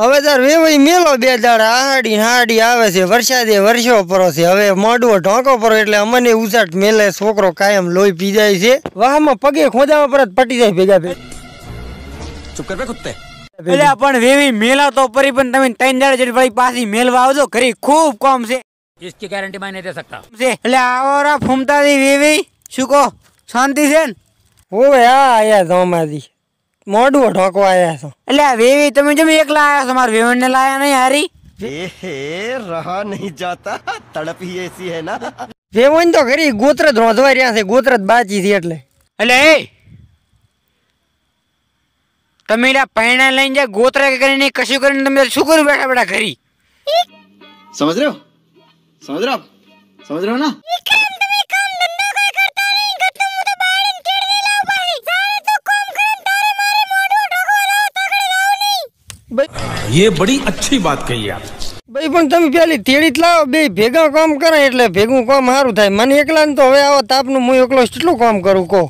હવે તાર વેવાઈ મેલો બે દાડા આડી હાડી આવે છે વરસાદે વર્ષો પરો છે હવે મોડવો ઢોંકો પરો એટલે અમને ઉઝાટ મેલે છોકરો કાયમ લોહી પી જાય છે વાહમાં પગે ખોદામાં પરત પટી જાય ભેગા ભેગા ચૂપ કર કુત્તે એટલે પણ વેવી મેલા તો પરી પણ તમે ત્રણ દાડા જેટલી વળી પાછી મેલવા આવજો ખરી ખૂબ કોમ છે इसकी गारंटी मैं नहीं दे सकता એટલે આવરા ફૂમતા દી વેવી શું કહો શાંતિ છે ને ઓવે આ આયા ધોમાજી મોડું ઢોકો આયા છો એટલે વેવી તમે જેમ એકલા આયા છો મારા વેવણ ને લાયા નહીં હારી એટલે એટલે એ તમે એલા પૈણા લઈને જાય ગોત્ર કરીને કશું કરીને તમે શું કર્યું બેઠા બેઠા ઘરી સમજ રહ્યો સમજ રહ્યો સમજ એ બડી અચ્છી વાત કહી આપ ભાઈ પણ તમે પેલી તેડી લાવો બે ભેગા કામ કરે એટલે ભેગું કામ સારું થાય મને એકલા તો હવે આવો તાપનું હું એકલો કેટલું કામ કરું કહો